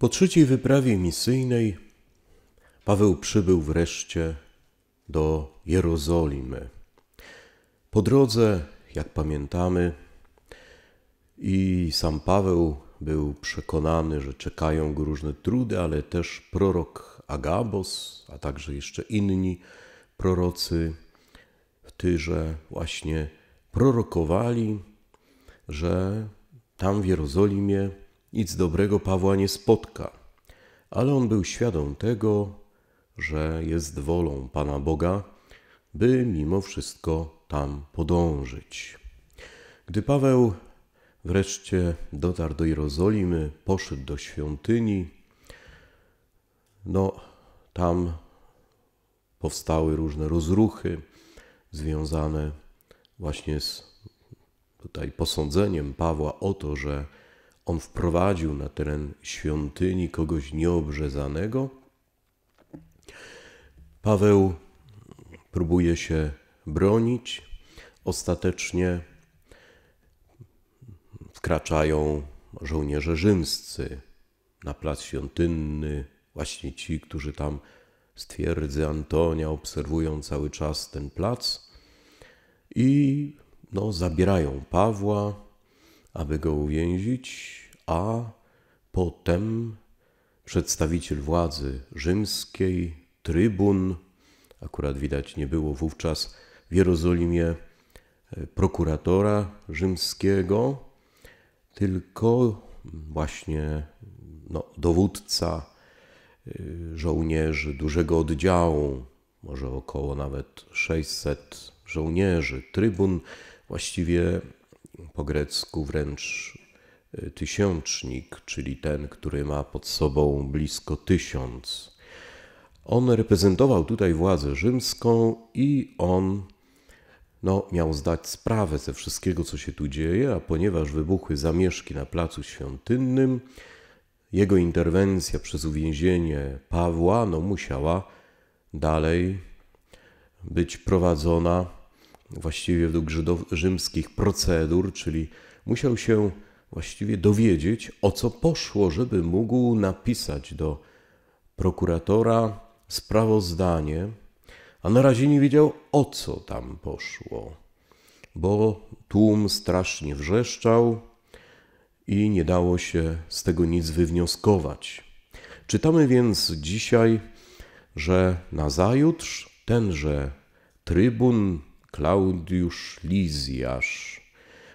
Po trzeciej wyprawie misyjnej Paweł przybył wreszcie do Jerozolimy. Po drodze, jak pamiętamy, i sam Paweł był przekonany, że czekają go różne trudy, ale też prorok Agabos, a także jeszcze inni prorocy w Tyrze właśnie prorokowali, że tam w Jerozolimie nic dobrego Pawła nie spotka, ale on był świadom tego, że jest wolą Pana Boga, by mimo wszystko tam podążyć. Gdy Paweł wreszcie dotarł do Jerozolimy, poszedł do świątyni, no tam powstały różne rozruchy związane właśnie z tutaj posądzeniem Pawła o to, że on wprowadził na teren świątyni kogoś nieobrzezanego, Paweł próbuje się bronić. Ostatecznie wkraczają żołnierze rzymscy na plac świątynny, właśnie ci, którzy tam stwierdzę twierdzy Antonia obserwują cały czas ten plac i no, zabierają Pawła, aby go uwięzić, a potem przedstawiciel władzy rzymskiej, trybun, akurat widać nie było wówczas w Jerozolimie e, prokuratora rzymskiego, tylko właśnie no, dowódca e, żołnierzy dużego oddziału, może około nawet 600 żołnierzy, trybun właściwie po grecku wręcz y, tysiącznik, czyli ten, który ma pod sobą blisko tysiąc. On reprezentował tutaj władzę rzymską i on no, miał zdać sprawę ze wszystkiego, co się tu dzieje, a ponieważ wybuchły zamieszki na placu świątynnym, jego interwencja przez uwięzienie Pawła no, musiała dalej być prowadzona właściwie według rzymskich procedur, czyli musiał się właściwie dowiedzieć, o co poszło, żeby mógł napisać do prokuratora sprawozdanie, a na razie nie wiedział, o co tam poszło, bo tłum strasznie wrzeszczał i nie dało się z tego nic wywnioskować. Czytamy więc dzisiaj, że nazajutrz tenże trybun Klaudiusz Lizjasz,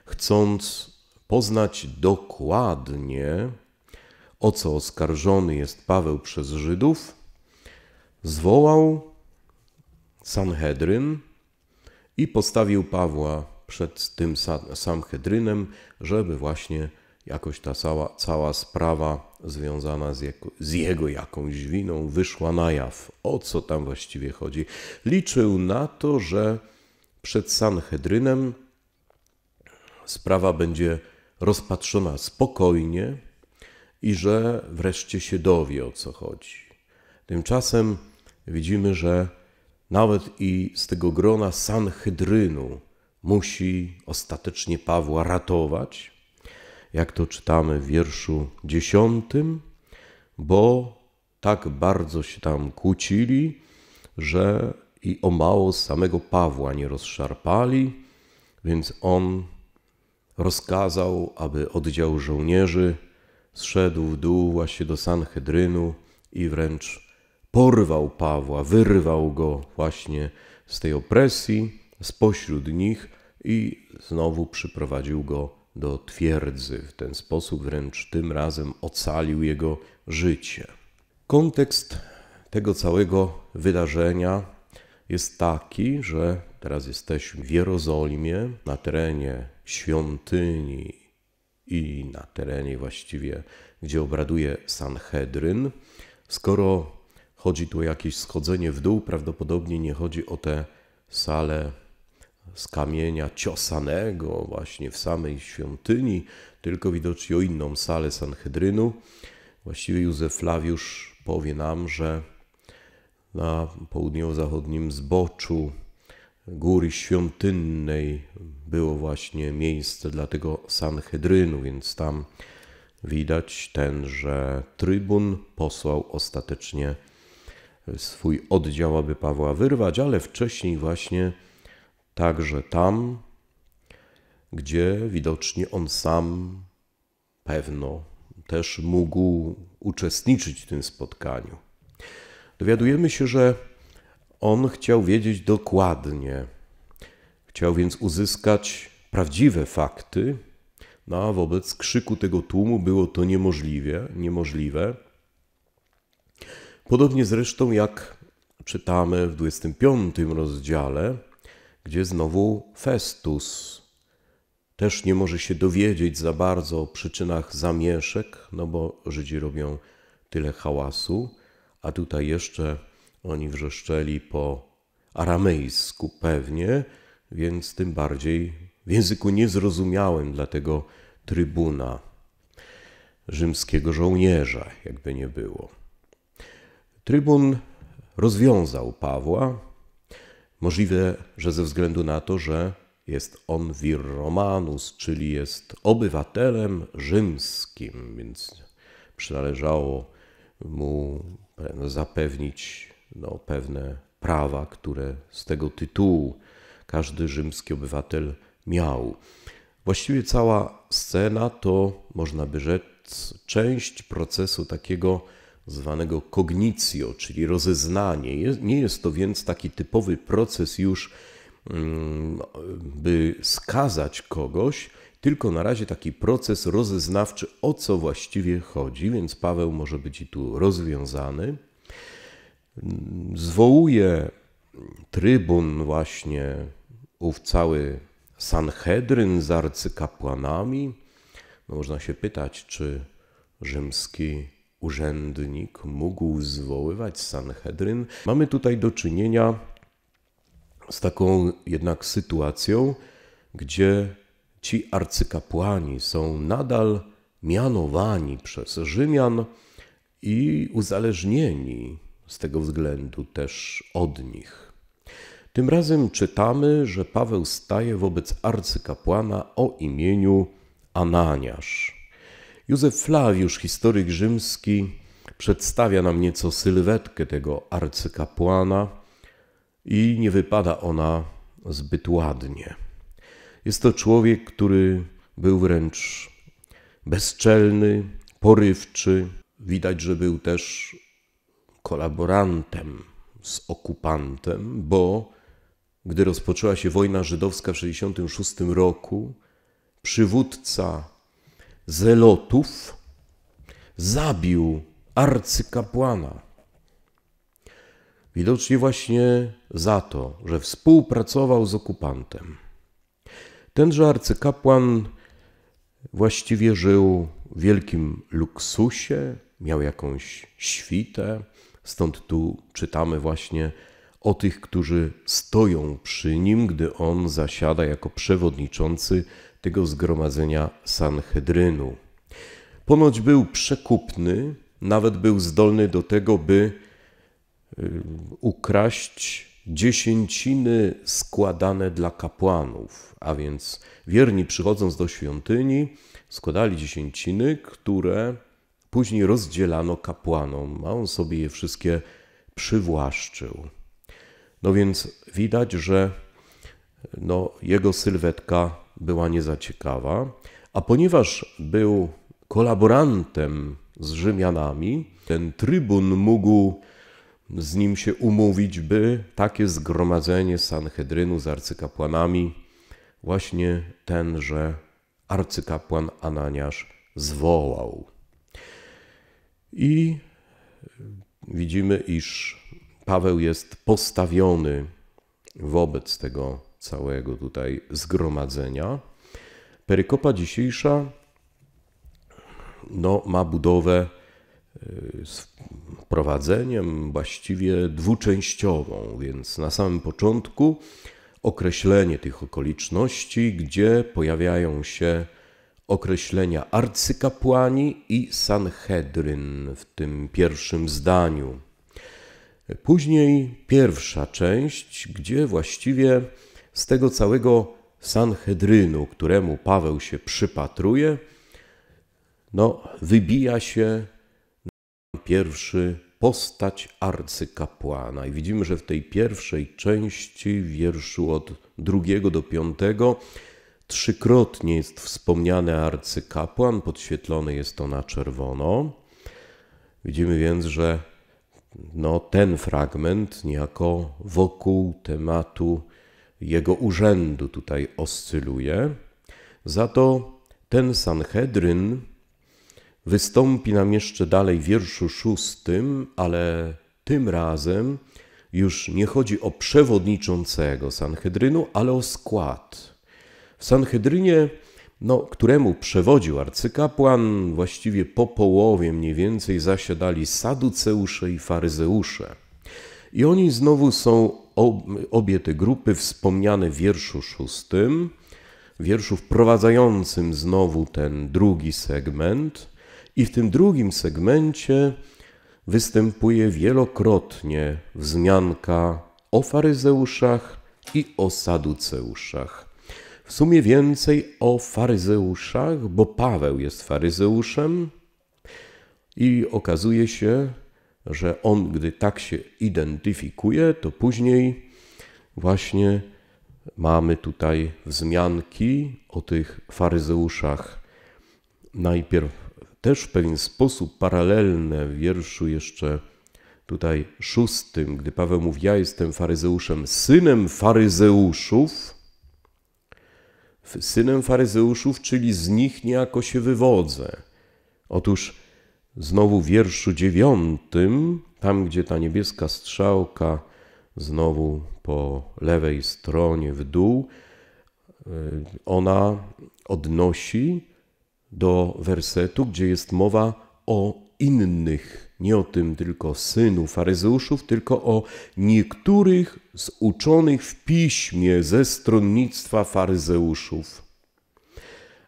chcąc poznać dokładnie, o co oskarżony jest Paweł przez Żydów, zwołał Sanhedryn i postawił Pawła przed tym Sanhedrynem, żeby właśnie jakoś ta cała, cała sprawa związana z jego, z jego jakąś winą wyszła na jaw. O co tam właściwie chodzi? Liczył na to, że przed Sanhedrynem. Sprawa będzie rozpatrzona spokojnie i że wreszcie się dowie o co chodzi. Tymczasem widzimy, że nawet i z tego grona Sanhedrynu musi ostatecznie Pawła ratować, jak to czytamy w wierszu dziesiątym, bo tak bardzo się tam kłócili, że i o mało samego Pawła nie rozszarpali, więc on rozkazał, aby oddział żołnierzy zszedł w dół właśnie do Sanhedrynu i wręcz porwał Pawła, wyrwał go właśnie z tej opresji, spośród nich i znowu przyprowadził go do twierdzy. W ten sposób wręcz tym razem ocalił jego życie. Kontekst tego całego wydarzenia jest taki, że teraz jesteśmy w Jerozolimie, na terenie świątyni i na terenie właściwie, gdzie obraduje Sanhedryn. Skoro chodzi tu o jakieś schodzenie w dół, prawdopodobnie nie chodzi o tę salę z kamienia ciosanego właśnie w samej świątyni, tylko widocznie o inną salę Sanhedrynu. Właściwie Józef Flawiusz powie nam, że na południowo-zachodnim zboczu góry świątynnej było właśnie miejsce dla tego Sanhedrynu, więc tam widać tenże trybun posłał ostatecznie swój oddział, aby Pawła wyrwać, ale wcześniej właśnie także tam, gdzie widocznie on sam pewno też mógł uczestniczyć w tym spotkaniu. Dowiadujemy się, że on chciał wiedzieć dokładnie. Chciał więc uzyskać prawdziwe fakty, no a wobec krzyku tego tłumu było to niemożliwe, niemożliwe. Podobnie zresztą jak czytamy w 25 rozdziale, gdzie znowu Festus też nie może się dowiedzieć za bardzo o przyczynach zamieszek, no bo Żydzi robią tyle hałasu a tutaj jeszcze oni wrzeszczeli po aramejsku pewnie, więc tym bardziej w języku niezrozumiałym dla tego trybuna, rzymskiego żołnierza, jakby nie było. Trybun rozwiązał Pawła. Możliwe, że ze względu na to, że jest on vir romanus, czyli jest obywatelem rzymskim, więc przynależało mu E, no, zapewnić no, pewne prawa, które z tego tytułu każdy rzymski obywatel miał. Właściwie cała scena to, można by rzec, część procesu takiego zwanego cognitio, czyli rozeznanie. Nie jest to więc taki typowy proces już, mm, by skazać kogoś, tylko na razie taki proces rozeznawczy, o co właściwie chodzi, więc Paweł może być i tu rozwiązany. Zwołuje trybun właśnie ów cały Sanhedryn z arcykapłanami. No, można się pytać, czy rzymski urzędnik mógł zwoływać Sanhedryn. Mamy tutaj do czynienia z taką jednak sytuacją, gdzie ci arcykapłani są nadal mianowani przez Rzymian i uzależnieni z tego względu też od nich. Tym razem czytamy, że Paweł staje wobec arcykapłana o imieniu Ananiasz. Józef Flawiusz, historyk rzymski, przedstawia nam nieco sylwetkę tego arcykapłana i nie wypada ona zbyt ładnie. Jest to człowiek, który był wręcz bezczelny, porywczy. Widać, że był też kolaborantem z okupantem, bo gdy rozpoczęła się wojna żydowska w 1966 roku, przywódca zelotów zabił arcykapłana. Widocznie właśnie za to, że współpracował z okupantem. Tenże arcykapłan właściwie żył w wielkim luksusie, miał jakąś świtę, stąd tu czytamy właśnie o tych, którzy stoją przy nim, gdy on zasiada jako przewodniczący tego zgromadzenia Sanhedrynu. Ponoć był przekupny, nawet był zdolny do tego, by y, ukraść dziesięciny składane dla kapłanów, a więc wierni przychodząc do świątyni składali dziesięciny, które później rozdzielano kapłanom, a on sobie je wszystkie przywłaszczył. No więc widać, że no, jego sylwetka była niezaciekawa, a ponieważ był kolaborantem z Rzymianami, ten trybun mógł z nim się umówić, by takie zgromadzenie Sanhedrynu z arcykapłanami właśnie tenże arcykapłan Ananiasz zwołał. I widzimy, iż Paweł jest postawiony wobec tego całego tutaj zgromadzenia. Perykopa dzisiejsza no, ma budowę z prowadzeniem właściwie dwuczęściową, więc na samym początku określenie tych okoliczności, gdzie pojawiają się określenia arcykapłani i Sanhedryn w tym pierwszym zdaniu. Później pierwsza część, gdzie właściwie z tego całego Sanhedrynu, któremu Paweł się przypatruje, no, wybija się pierwszy postać arcykapłana. I widzimy, że w tej pierwszej części, wierszu od drugiego do piątego, trzykrotnie jest wspomniany arcykapłan, podświetlony jest to na czerwono. Widzimy więc, że no, ten fragment niejako wokół tematu jego urzędu tutaj oscyluje. Za to ten Sanhedryn, wystąpi nam jeszcze dalej w wierszu szóstym, ale tym razem już nie chodzi o przewodniczącego Sanhedrynu, ale o skład. W Sanhedrynie, no, któremu przewodził arcykapłan, właściwie po połowie mniej więcej zasiadali saduceusze i faryzeusze. I oni znowu są obie te grupy wspomniane w wierszu szóstym, wierszu wprowadzającym znowu ten drugi segment – i w tym drugim segmencie występuje wielokrotnie wzmianka o faryzeuszach i o saduceuszach. W sumie więcej o faryzeuszach, bo Paweł jest faryzeuszem i okazuje się, że on, gdy tak się identyfikuje, to później właśnie mamy tutaj wzmianki o tych faryzeuszach. Najpierw też w pewien sposób paralelne w wierszu jeszcze tutaj szóstym, gdy Paweł mówi, ja jestem faryzeuszem, synem faryzeuszów, synem faryzeuszów, czyli z nich niejako się wywodzę. Otóż znowu w wierszu dziewiątym, tam gdzie ta niebieska strzałka znowu po lewej stronie w dół, y, ona odnosi do wersetu, gdzie jest mowa o innych, nie o tym tylko synu faryzeuszów, tylko o niektórych z uczonych w piśmie ze stronnictwa faryzeuszów.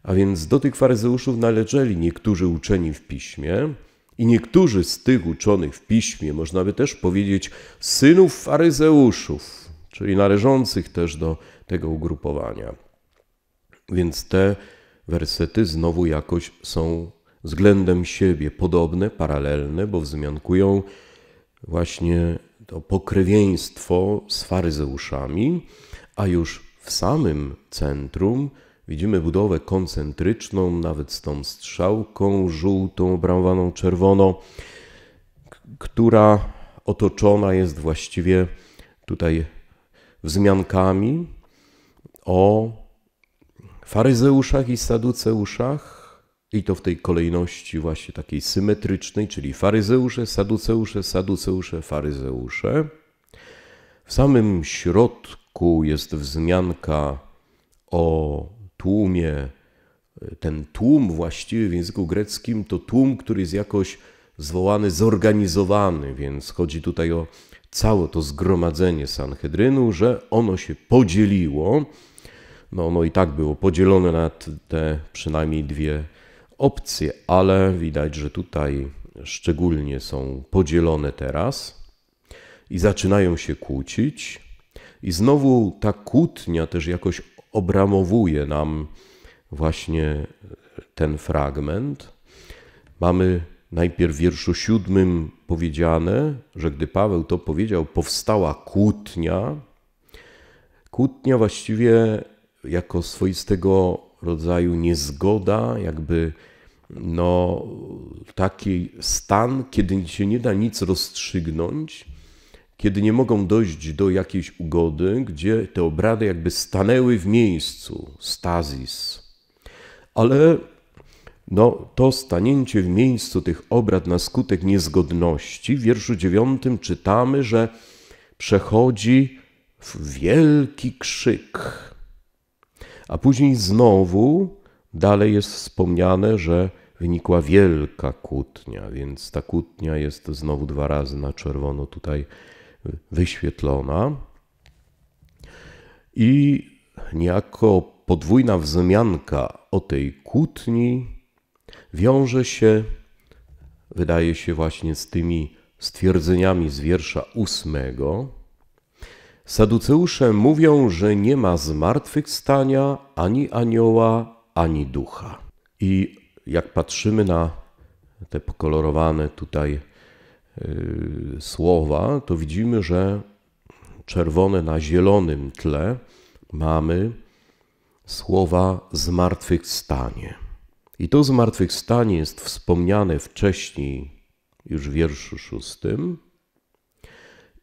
A więc do tych faryzeuszów należeli niektórzy uczeni w piśmie, i niektórzy z tych uczonych w piśmie, można by też powiedzieć, synów faryzeuszów, czyli należących też do tego ugrupowania. Więc te Wersety znowu jakoś są względem siebie podobne, paralelne, bo wzmiankują właśnie to pokrewieństwo z faryzeuszami, a już w samym centrum widzimy budowę koncentryczną, nawet z tą strzałką żółtą, obramwaną czerwono, która otoczona jest właściwie tutaj wzmiankami o faryzeuszach i saduceuszach, i to w tej kolejności właśnie takiej symetrycznej, czyli faryzeusze, saduceusze, saduceusze, faryzeusze. W samym środku jest wzmianka o tłumie. Ten tłum właściwie w języku greckim to tłum, który jest jakoś zwołany, zorganizowany, więc chodzi tutaj o całe to zgromadzenie Sanhedrynu, że ono się podzieliło no ono i tak było podzielone na te przynajmniej dwie opcje, ale widać, że tutaj szczególnie są podzielone teraz i zaczynają się kłócić. I znowu ta kłótnia też jakoś obramowuje nam właśnie ten fragment. Mamy najpierw w wierszu siódmym powiedziane, że gdy Paweł to powiedział, powstała kłótnia. Kłótnia właściwie jako swoistego rodzaju niezgoda, jakby no, taki stan, kiedy się nie da nic rozstrzygnąć, kiedy nie mogą dojść do jakiejś ugody, gdzie te obrady jakby stanęły w miejscu, stazis. Ale no, to stanięcie w miejscu tych obrad na skutek niezgodności, w wierszu dziewiątym czytamy, że przechodzi w wielki krzyk a później znowu dalej jest wspomniane, że wynikła wielka kłótnia, więc ta kłótnia jest znowu dwa razy na czerwono tutaj wyświetlona. I niejako podwójna wzmianka o tej kłótni wiąże się, wydaje się, właśnie z tymi stwierdzeniami z wiersza ósmego, Saduceusze mówią, że nie ma zmartwychwstania ani anioła, ani ducha. I jak patrzymy na te pokolorowane tutaj yy, słowa, to widzimy, że czerwone na zielonym tle mamy słowa zmartwychwstanie. I to zmartwychwstanie jest wspomniane wcześniej, już w wierszu szóstym,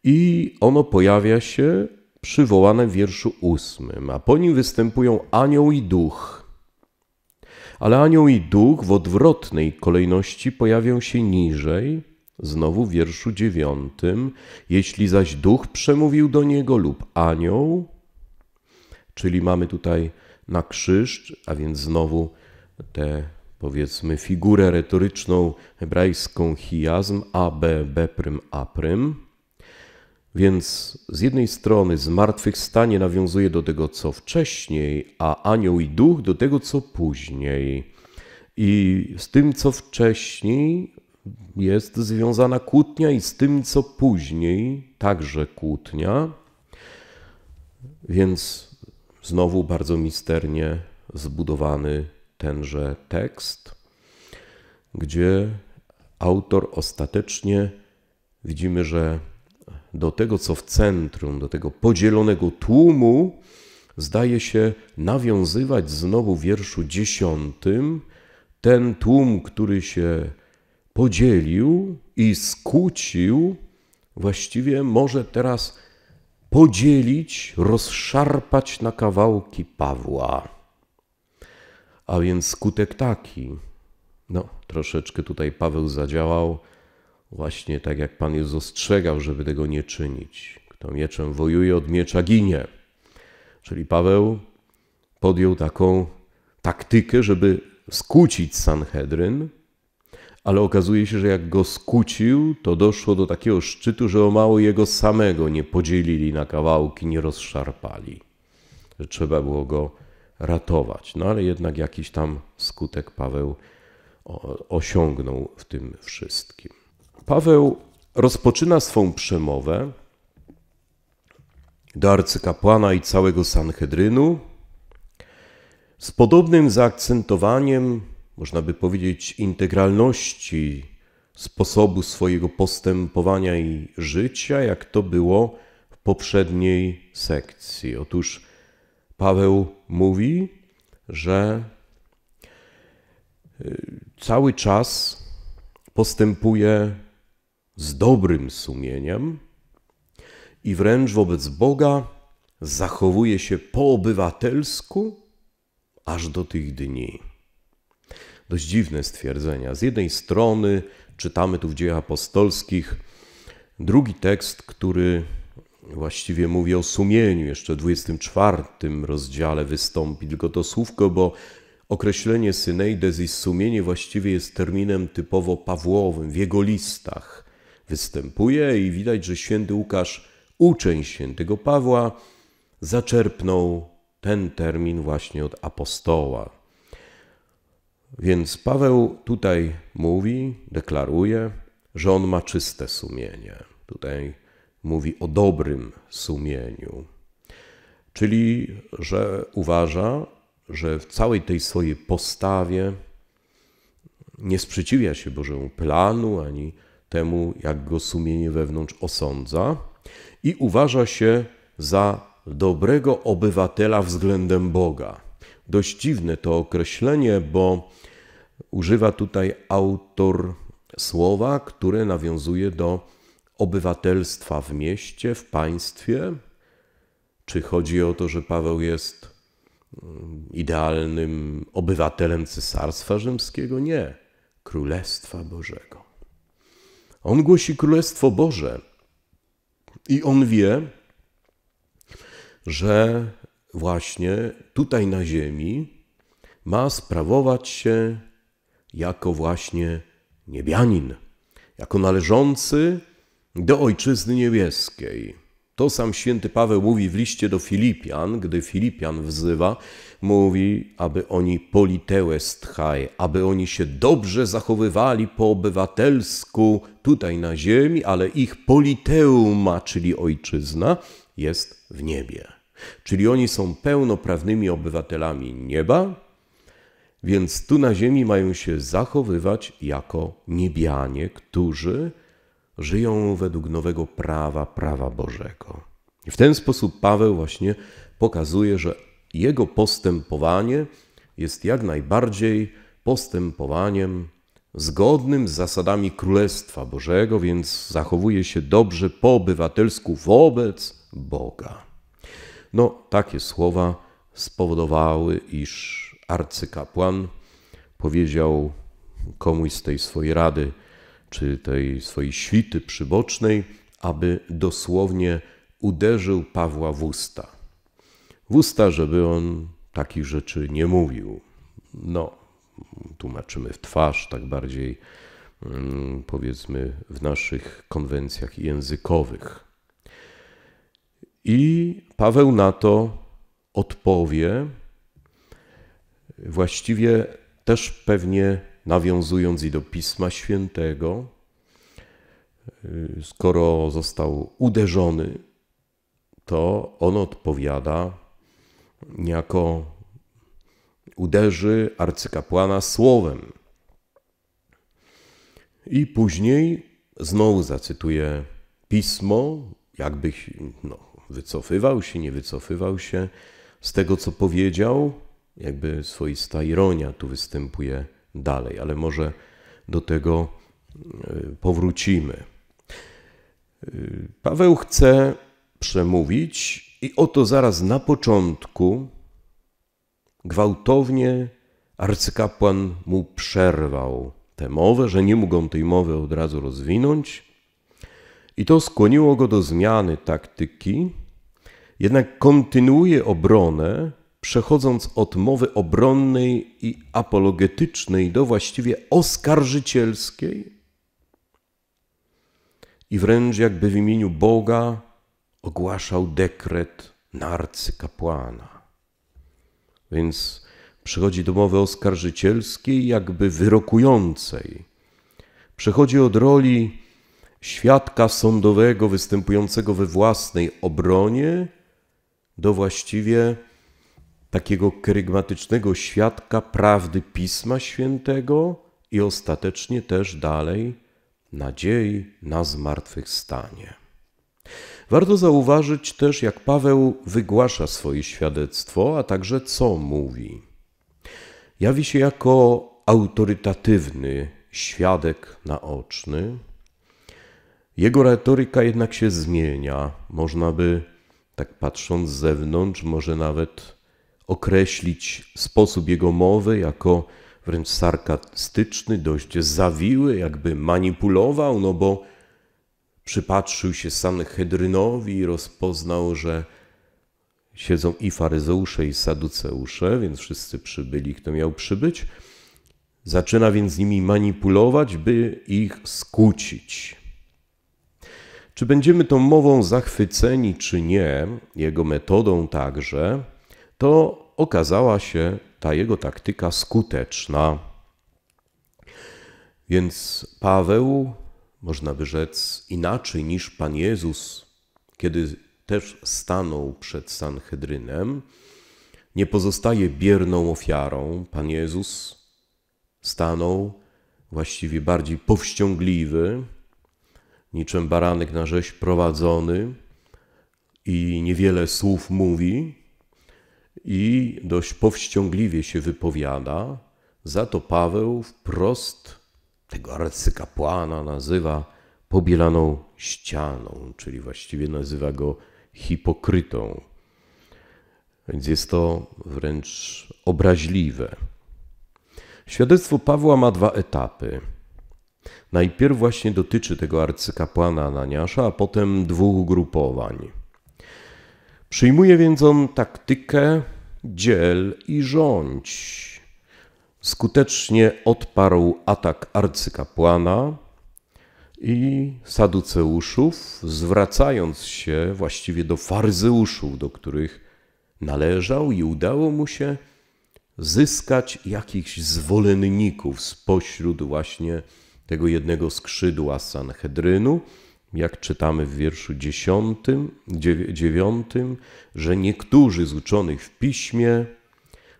i ono pojawia się przywołane w wierszu ósmym, a po nim występują anioł i duch. Ale anioł i duch w odwrotnej kolejności pojawią się niżej, znowu w wierszu dziewiątym. Jeśli zaś duch przemówił do niego lub anioł, czyli mamy tutaj na krzyż, a więc znowu tę powiedzmy figurę retoryczną hebrajską chiasm, a, b, b, prym, a, prym, więc z jednej strony zmartwychwstanie nawiązuje do tego, co wcześniej, a anioł i duch do tego, co później. I z tym, co wcześniej, jest związana kłótnia, i z tym, co później, także kłótnia. Więc znowu bardzo misternie zbudowany tenże tekst, gdzie autor ostatecznie widzimy, że do tego, co w centrum, do tego podzielonego tłumu, zdaje się nawiązywać znowu w wierszu dziesiątym ten tłum, który się podzielił i skłócił, właściwie może teraz podzielić, rozszarpać na kawałki Pawła. A więc skutek taki. No, troszeczkę tutaj Paweł zadziałał Właśnie tak jak Pan Jezus ostrzegał, żeby tego nie czynić. Kto mieczem wojuje, od miecza ginie. Czyli Paweł podjął taką taktykę, żeby skłócić Sanhedryn, ale okazuje się, że jak go skłócił, to doszło do takiego szczytu, że o mało jego samego nie podzielili na kawałki, nie rozszarpali. Że trzeba było go ratować. No ale jednak jakiś tam skutek Paweł osiągnął w tym wszystkim. Paweł rozpoczyna swą przemowę do arcykapłana i całego Sanhedrynu z podobnym zaakcentowaniem, można by powiedzieć, integralności sposobu swojego postępowania i życia, jak to było w poprzedniej sekcji. Otóż Paweł mówi, że e, cały czas postępuje z dobrym sumieniem i wręcz wobec Boga zachowuje się po obywatelsku aż do tych dni. Dość dziwne stwierdzenia. Z jednej strony czytamy tu w dziejach apostolskich drugi tekst, który właściwie mówi o sumieniu, jeszcze w 24 rozdziale wystąpi tylko to słówko, bo określenie syneides i sumienie właściwie jest terminem typowo pawłowym w jego listach występuje i widać, że święty Łukasz, uczeń świętego Pawła, zaczerpnął ten termin właśnie od apostoła. Więc Paweł tutaj mówi, deklaruje, że on ma czyste sumienie. Tutaj mówi o dobrym sumieniu. Czyli, że uważa, że w całej tej swojej postawie nie sprzeciwia się Bożemu planu ani temu, jak go sumienie wewnątrz osądza i uważa się za dobrego obywatela względem Boga. Dość dziwne to określenie, bo używa tutaj autor słowa, które nawiązuje do obywatelstwa w mieście, w państwie. Czy chodzi o to, że Paweł jest mm, idealnym obywatelem Cesarstwa Rzymskiego? Nie, Królestwa Bożego. On głosi Królestwo Boże i on wie, że właśnie tutaj na ziemi ma sprawować się jako właśnie niebianin, jako należący do Ojczyzny Niebieskiej. To sam święty Paweł mówi w liście do Filipian, gdy Filipian wzywa, mówi, aby oni politełestchaj, aby oni się dobrze zachowywali po obywatelsku tutaj na ziemi, ale ich politeuma, czyli ojczyzna, jest w niebie. Czyli oni są pełnoprawnymi obywatelami nieba, więc tu na ziemi mają się zachowywać jako niebianie, którzy żyją według nowego prawa, prawa Bożego. I w ten sposób Paweł właśnie pokazuje, że jego postępowanie jest jak najbardziej postępowaniem zgodnym z zasadami Królestwa Bożego, więc zachowuje się dobrze po obywatelsku wobec Boga. No, takie słowa spowodowały, iż arcykapłan powiedział komuś z tej swojej rady, czy tej swojej świty przybocznej, aby dosłownie uderzył Pawła w usta. W usta, żeby on takich rzeczy nie mówił. No, tłumaczymy w twarz, tak bardziej mm, powiedzmy w naszych konwencjach językowych. I Paweł na to odpowie, właściwie też pewnie nawiązując i do Pisma Świętego, y, skoro został uderzony, to on odpowiada niejako uderzy arcykapłana słowem. I później znowu zacytuję pismo, jakby no, wycofywał się, nie wycofywał się z tego, co powiedział. Jakby swoista ironia tu występuje dalej, ale może do tego e, powrócimy. E, Paweł chce przemówić i oto zaraz na początku gwałtownie arcykapłan mu przerwał tę mowę, że nie mógł tej mowy od razu rozwinąć. I to skłoniło go do zmiany taktyki, jednak kontynuuje obronę przechodząc od mowy obronnej i apologetycznej do właściwie oskarżycielskiej i wręcz jakby w imieniu Boga ogłaszał dekret Narcy Kapłana. Więc przychodzi do mowy oskarżycielskiej, jakby wyrokującej. Przechodzi od roli świadka sądowego występującego we własnej obronie do właściwie takiego kerygmatycznego świadka prawdy Pisma Świętego i ostatecznie też dalej nadziei na zmartwychwstanie. Warto zauważyć też, jak Paweł wygłasza swoje świadectwo, a także co mówi. Jawi się jako autorytatywny świadek naoczny. Jego retoryka jednak się zmienia. Można by, tak patrząc z zewnątrz, może nawet określić sposób jego mowy jako wręcz sarkastyczny, dość zawiły, jakby manipulował, no bo przypatrzył się Sanhedrynowi i rozpoznał, że siedzą i faryzeusze, i saduceusze, więc wszyscy przybyli, kto miał przybyć. Zaczyna więc z nimi manipulować, by ich skłócić. Czy będziemy tą mową zachwyceni, czy nie, jego metodą także, to okazała się ta jego taktyka skuteczna. Więc Paweł, można by rzec, inaczej niż Pan Jezus, kiedy też stanął przed Sanhedrynem, nie pozostaje bierną ofiarą. Pan Jezus stanął właściwie bardziej powściągliwy, niczym baranek na rzeź prowadzony i niewiele słów mówi, i dość powściągliwie się wypowiada. Za to Paweł wprost tego arcykapłana nazywa pobielaną ścianą, czyli właściwie nazywa go hipokrytą. Więc jest to wręcz obraźliwe. Świadectwo Pawła ma dwa etapy. Najpierw właśnie dotyczy tego arcykapłana Ananiasza, a potem dwóch ugrupowań. Przyjmuje więc on taktykę dziel i rządź. Skutecznie odparł atak arcykapłana i saduceuszów, zwracając się właściwie do faryzeuszów, do których należał i udało mu się zyskać jakichś zwolenników spośród właśnie tego jednego skrzydła Sanhedrynu, jak czytamy w wierszu 10, 9, że niektórzy z uczonych w piśmie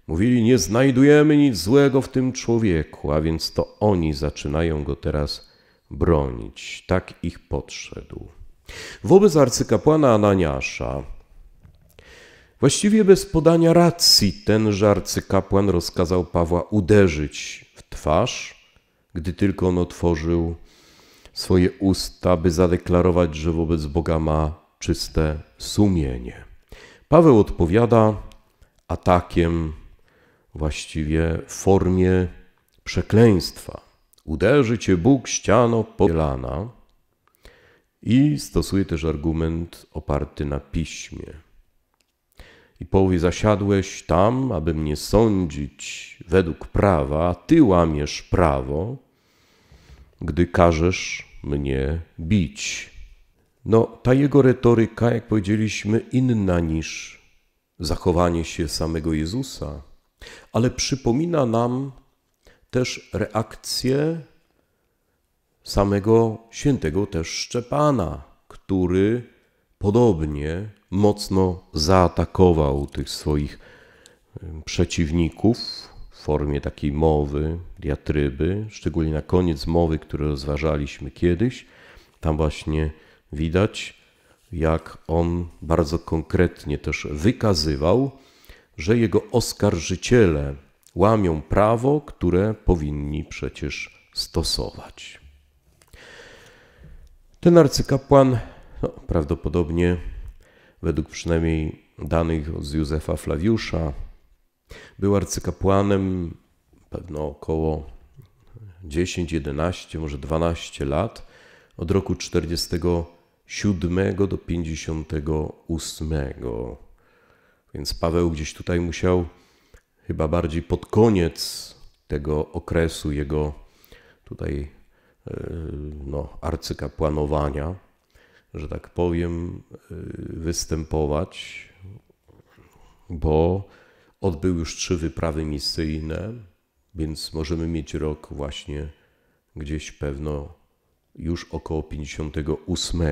mówili: Nie znajdujemy nic złego w tym człowieku, a więc to oni zaczynają go teraz bronić. Tak ich podszedł. Wobec arcykapłana Ananiasza, właściwie bez podania racji, tenże arcykapłan rozkazał Pawła uderzyć w twarz, gdy tylko on otworzył swoje usta, by zadeklarować, że wobec Boga ma czyste sumienie. Paweł odpowiada atakiem, właściwie w formie przekleństwa. Uderzy cię Bóg ściano popielana i stosuje też argument oparty na piśmie. I powie, zasiadłeś tam, aby mnie sądzić według prawa, a ty łamiesz prawo, gdy każesz mnie bić. No, ta jego retoryka, jak powiedzieliśmy, inna niż zachowanie się samego Jezusa, ale przypomina nam też reakcję samego świętego też Szczepana, który podobnie mocno zaatakował tych swoich przeciwników, formie takiej mowy, diatryby, szczególnie na koniec mowy, które rozważaliśmy kiedyś. Tam właśnie widać, jak on bardzo konkretnie też wykazywał, że jego oskarżyciele łamią prawo, które powinni przecież stosować. Ten arcykapłan no, prawdopodobnie według przynajmniej danych z Józefa Flawiusza, był arcykapłanem pewno około 10, 11, może 12 lat od roku 47 do 58. Więc Paweł gdzieś tutaj musiał chyba bardziej pod koniec tego okresu jego tutaj e, no, arcykapłanowania, że tak powiem, e, występować, bo odbył już trzy wyprawy misyjne, więc możemy mieć rok właśnie gdzieś pewno już około 58.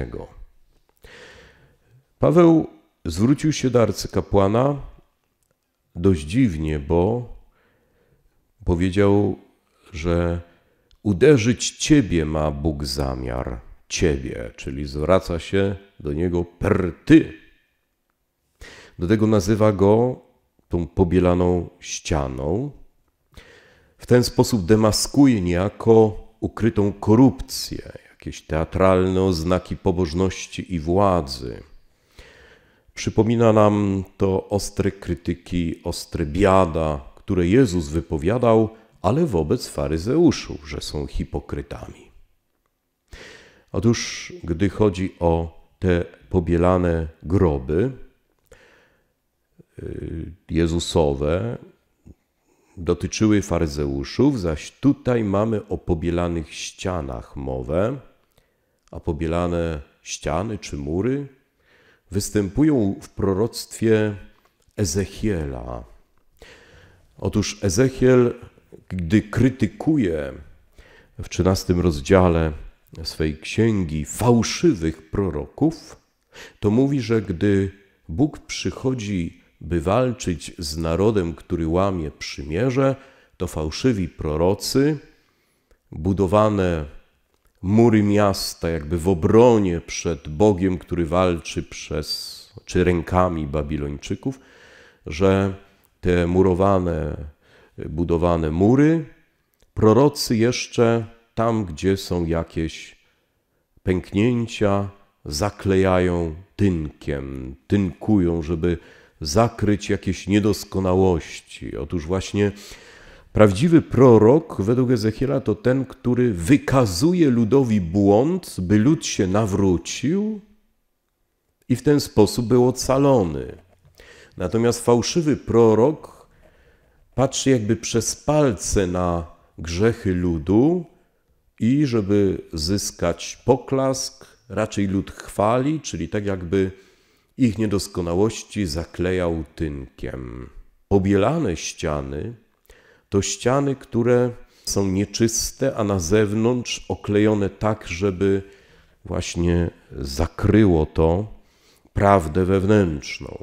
Paweł zwrócił się do arcykapłana dość dziwnie, bo powiedział, że uderzyć ciebie ma Bóg zamiar, ciebie, czyli zwraca się do niego per ty. Do tego nazywa go tą pobielaną ścianą. W ten sposób demaskuje niejako ukrytą korupcję, jakieś teatralne oznaki pobożności i władzy. Przypomina nam to ostre krytyki, ostre biada, które Jezus wypowiadał, ale wobec faryzeuszów, że są hipokrytami. Otóż, gdy chodzi o te pobielane groby, Y, Jezusowe dotyczyły faryzeuszów, zaś tutaj mamy o pobielanych ścianach mowę, a pobielane ściany czy mury występują w proroctwie Ezechiela. Otóż Ezechiel, gdy krytykuje w 13 rozdziale swej księgi fałszywych proroków, to mówi, że gdy Bóg przychodzi by walczyć z narodem, który łamie przymierze, to fałszywi prorocy, budowane mury miasta jakby w obronie przed Bogiem, który walczy przez czy rękami Babilończyków, że te murowane, budowane mury, prorocy jeszcze tam, gdzie są jakieś pęknięcia, zaklejają tynkiem, tynkują, żeby zakryć jakieś niedoskonałości. Otóż właśnie prawdziwy prorok według Ezechiela to ten, który wykazuje ludowi błąd, by lud się nawrócił i w ten sposób był ocalony. Natomiast fałszywy prorok patrzy jakby przez palce na grzechy ludu i żeby zyskać poklask, raczej lud chwali, czyli tak jakby ich niedoskonałości zaklejał tynkiem. Pobielane ściany to ściany, które są nieczyste, a na zewnątrz oklejone tak, żeby właśnie zakryło to prawdę wewnętrzną.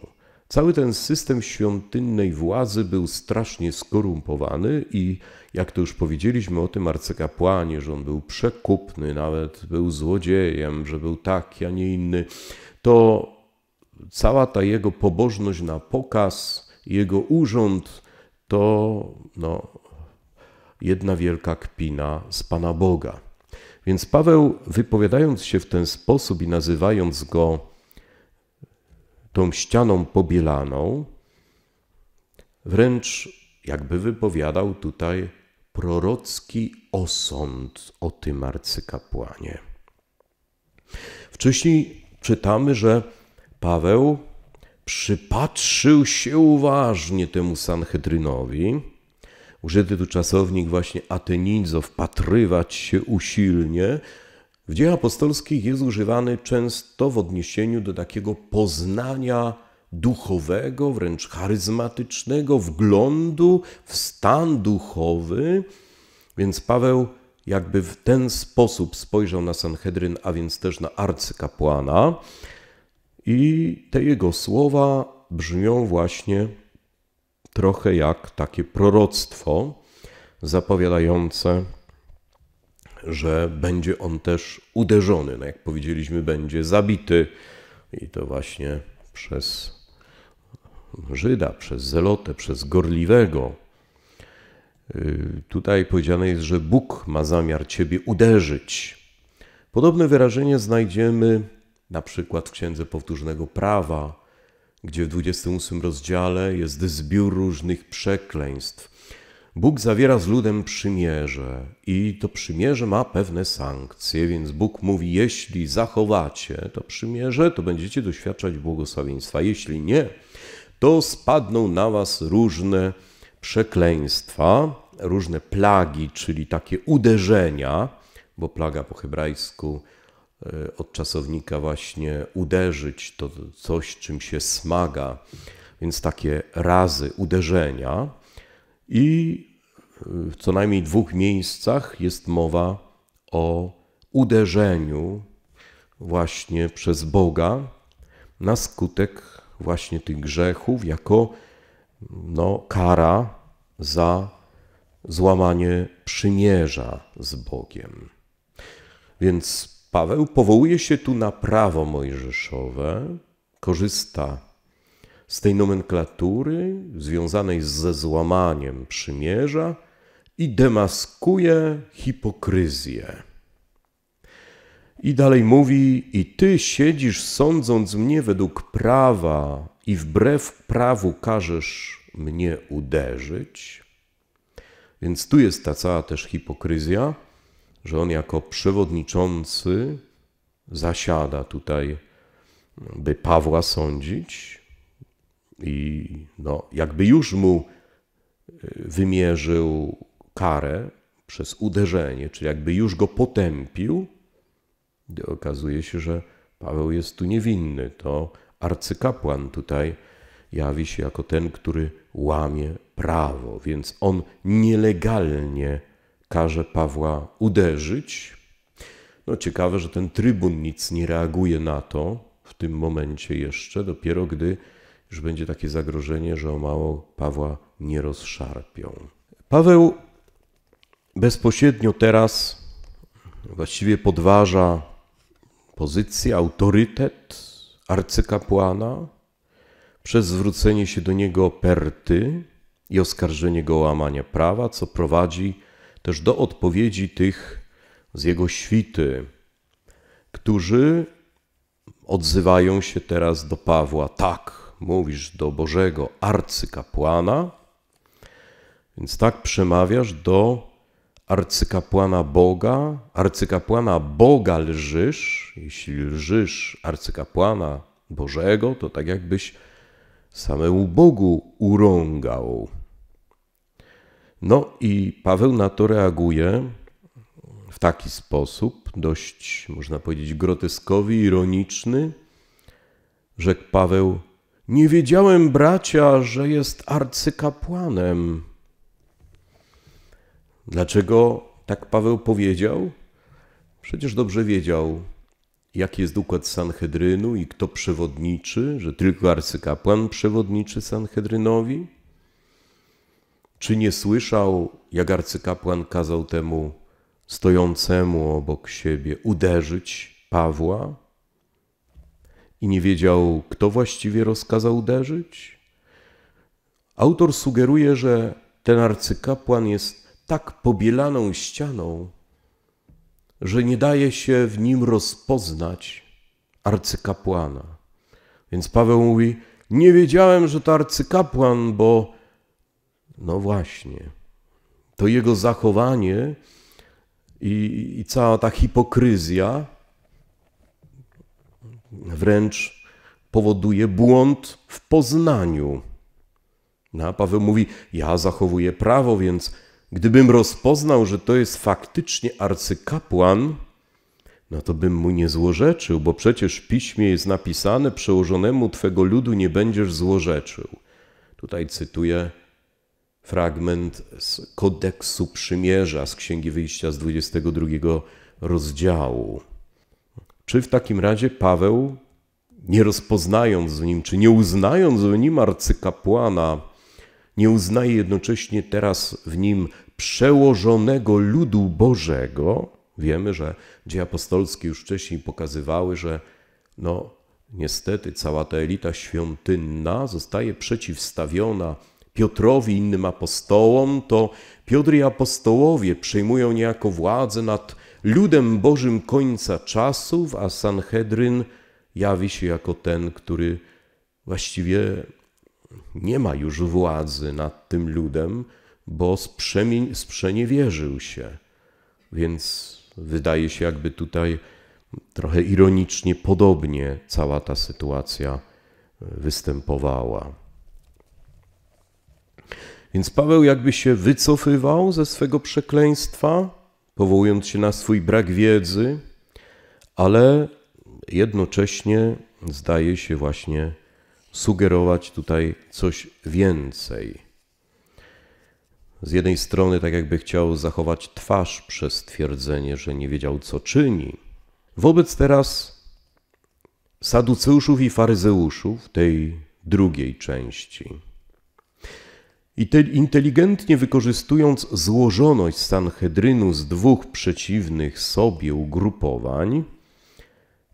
Cały ten system świątynnej władzy był strasznie skorumpowany i jak to już powiedzieliśmy o tym arcykapłanie, że on był przekupny, nawet był złodziejem, że był taki, a nie inny, to cała ta jego pobożność na pokaz, jego urząd, to no, jedna wielka kpina z Pana Boga. Więc Paweł, wypowiadając się w ten sposób i nazywając go tą ścianą pobielaną, wręcz jakby wypowiadał tutaj prorocki osąd o tym arcykapłanie. Wcześniej czytamy, że Paweł przypatrzył się uważnie temu Sanhedrynowi. Użyty tu czasownik właśnie atenidzo, wpatrywać się usilnie. W dziejach apostolskich jest używany często w odniesieniu do takiego poznania duchowego, wręcz charyzmatycznego, wglądu w stan duchowy. Więc Paweł jakby w ten sposób spojrzał na Sanhedryn, a więc też na arcykapłana. I te jego słowa brzmią właśnie trochę jak takie proroctwo zapowiadające, że będzie on też uderzony, no jak powiedzieliśmy, będzie zabity. I to właśnie przez Żyda, przez Zelotę, przez Gorliwego. Y, tutaj powiedziane jest, że Bóg ma zamiar ciebie uderzyć. Podobne wyrażenie znajdziemy na przykład w Księdze Powtórnego Prawa, gdzie w 28 rozdziale jest zbiór różnych przekleństw. Bóg zawiera z ludem przymierze i to przymierze ma pewne sankcje, więc Bóg mówi: Jeśli zachowacie to przymierze, to będziecie doświadczać błogosławieństwa. Jeśli nie, to spadną na was różne przekleństwa, różne plagi, czyli takie uderzenia, bo plaga po hebrajsku E, od czasownika właśnie uderzyć, to coś, czym się smaga, więc takie razy uderzenia. I w e, co najmniej dwóch miejscach jest mowa o uderzeniu właśnie przez Boga na skutek właśnie tych grzechów, jako no, kara za złamanie przymierza z Bogiem. Więc Paweł powołuje się tu na prawo mojżeszowe, korzysta z tej nomenklatury związanej ze złamaniem przymierza i demaskuje hipokryzję. I dalej mówi: I ty siedzisz sądząc mnie według prawa, i wbrew prawu każesz mnie uderzyć. Więc tu jest ta cała też hipokryzja że on jako przewodniczący zasiada tutaj, by Pawła sądzić i no, jakby już mu e, wymierzył karę przez uderzenie, czyli jakby już go potępił, gdy okazuje się, że Paweł jest tu niewinny, to arcykapłan tutaj jawi się jako ten, który łamie prawo, więc on nielegalnie każe Pawła uderzyć. No ciekawe, że ten trybun nic nie reaguje na to w tym momencie jeszcze, dopiero gdy już będzie takie zagrożenie, że o mało Pawła nie rozszarpią. Paweł bezpośrednio teraz właściwie podważa pozycję, autorytet arcykapłana przez zwrócenie się do niego perty i oskarżenie go o łamanie prawa, co prowadzi też do odpowiedzi tych z jego świty, którzy odzywają się teraz do Pawła: Tak, mówisz do Bożego arcykapłana, więc tak przemawiasz do arcykapłana Boga, arcykapłana Boga lżysz. Jeśli lżysz arcykapłana Bożego, to tak jakbyś samemu Bogu urągał. No i Paweł na to reaguje w taki sposób, dość można powiedzieć groteskowy, ironiczny. Rzekł Paweł: Nie wiedziałem, bracia, że jest arcykapłanem. Dlaczego tak Paweł powiedział? Przecież dobrze wiedział, jaki jest układ Sanhedrynu i kto przewodniczy, że tylko arcykapłan przewodniczy Sanhedrynowi. Czy nie słyszał, jak arcykapłan kazał temu stojącemu obok siebie uderzyć Pawła? I nie wiedział, kto właściwie rozkazał uderzyć? Autor sugeruje, że ten arcykapłan jest tak pobielaną ścianą, że nie daje się w nim rozpoznać arcykapłana. Więc Paweł mówi: Nie wiedziałem, że to arcykapłan, bo no właśnie. To jego zachowanie i, i cała ta hipokryzja wręcz powoduje błąd w poznaniu. No, Paweł mówi: Ja zachowuję prawo, więc gdybym rozpoznał, że to jest faktycznie arcykapłan, no to bym mu nie złorzeczył, bo przecież w piśmie jest napisane: Przełożonemu twego ludu nie będziesz złorzeczył. Tutaj cytuję fragment z kodeksu przymierza z Księgi Wyjścia z 22 rozdziału. Czy w takim razie Paweł, nie rozpoznając w nim, czy nie uznając w nim arcykapłana, nie uznaje jednocześnie teraz w nim przełożonego ludu Bożego? Wiemy, że dzieje apostolskie już wcześniej pokazywały, że no, niestety cała ta elita świątynna zostaje przeciwstawiona Piotrowi, innym apostołom, to Piotr i apostołowie przejmują niejako władzę nad ludem Bożym końca czasów, a Sanhedryn jawi się jako ten, który właściwie nie ma już władzy nad tym ludem, bo sprzeniewierzył się. Więc wydaje się, jakby tutaj trochę ironicznie podobnie cała ta sytuacja występowała. Więc Paweł jakby się wycofywał ze swego przekleństwa, powołując się na swój brak wiedzy, ale jednocześnie zdaje się właśnie sugerować tutaj coś więcej. Z jednej strony, tak jakby chciał zachować twarz przez twierdzenie, że nie wiedział, co czyni. Wobec teraz Saduceuszów i Faryzeuszów, tej drugiej części, Inteligentnie wykorzystując złożoność Sanhedrynu z dwóch przeciwnych sobie ugrupowań,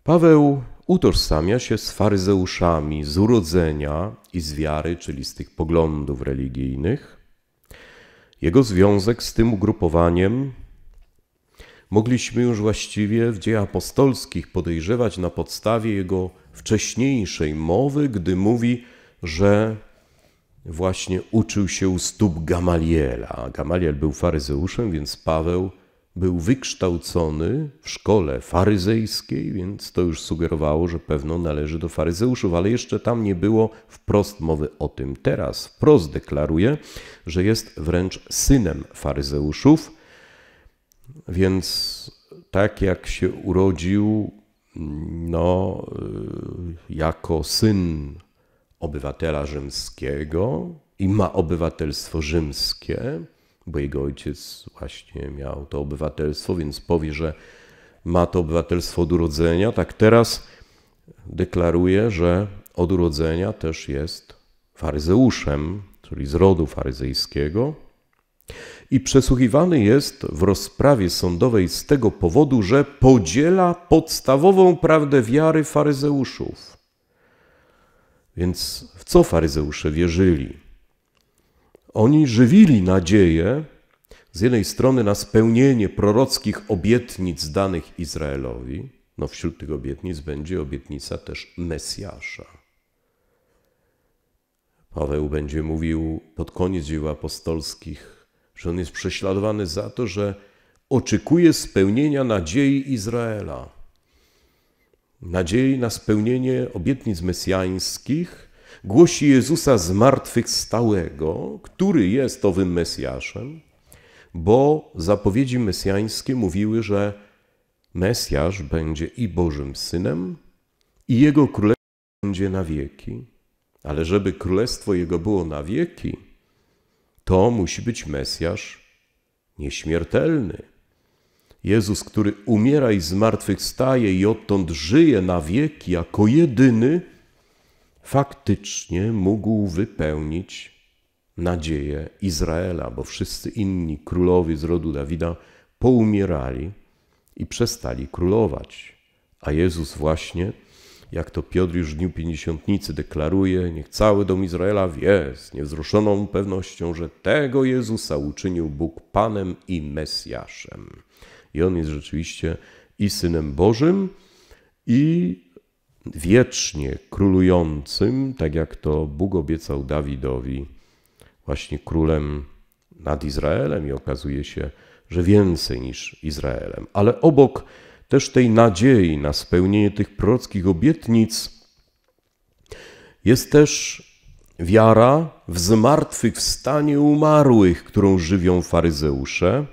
Paweł utożsamia się z faryzeuszami z urodzenia i z wiary, czyli z tych poglądów religijnych. Jego związek z tym ugrupowaniem mogliśmy już właściwie w dziejach apostolskich podejrzewać na podstawie jego wcześniejszej mowy, gdy mówi, że właśnie uczył się u stóp Gamaliela. Gamaliel był faryzeuszem, więc Paweł był wykształcony w szkole faryzejskiej, więc to już sugerowało, że pewno należy do faryzeuszów, ale jeszcze tam nie było wprost mowy o tym. Teraz wprost deklaruje, że jest wręcz synem faryzeuszów, więc tak jak się urodził, no, y, jako syn obywatela rzymskiego i ma obywatelstwo rzymskie, bo jego ojciec właśnie miał to obywatelstwo, więc powie, że ma to obywatelstwo od urodzenia, tak teraz deklaruje, że od urodzenia też jest faryzeuszem, czyli z rodu faryzyjskiego. I przesłuchiwany jest w rozprawie sądowej z tego powodu, że podziela podstawową prawdę wiary faryzeuszów. Więc w co faryzeusze wierzyli? Oni żywili nadzieję z jednej strony na spełnienie prorockich obietnic danych Izraelowi, no wśród tych obietnic będzie obietnica też Mesjasza. Paweł będzie mówił pod koniec dzieł apostolskich, że on jest prześladowany za to, że oczekuje spełnienia nadziei Izraela nadziei na spełnienie obietnic mesjańskich, głosi Jezusa zmartwychwstałego, który jest owym Mesjaszem, bo zapowiedzi mesjańskie mówiły, że Mesjasz będzie i Bożym Synem, i Jego Królestwo będzie na wieki. Ale żeby Królestwo Jego było na wieki, to musi być Mesjasz nieśmiertelny, Jezus, który umiera i zmartwychwstaje i odtąd żyje na wieki jako jedyny, faktycznie mógł wypełnić nadzieję Izraela, bo wszyscy inni królowie z rodu Dawida poumierali i przestali królować. A Jezus właśnie, jak to Piotr już w dniu pięćdziesiątnicy deklaruje, niech cały dom Izraela wie z niewzruszoną pewnością, że tego Jezusa uczynił Bóg Panem i Mesjaszem. I on jest rzeczywiście i synem Bożym, i wiecznie królującym, tak jak to Bóg obiecał Dawidowi, właśnie królem nad Izraelem i okazuje się, że więcej niż Izraelem. Ale obok też tej nadziei na spełnienie tych prorockich obietnic jest też wiara w zmartwychwstanie umarłych, którą żywią faryzeusze.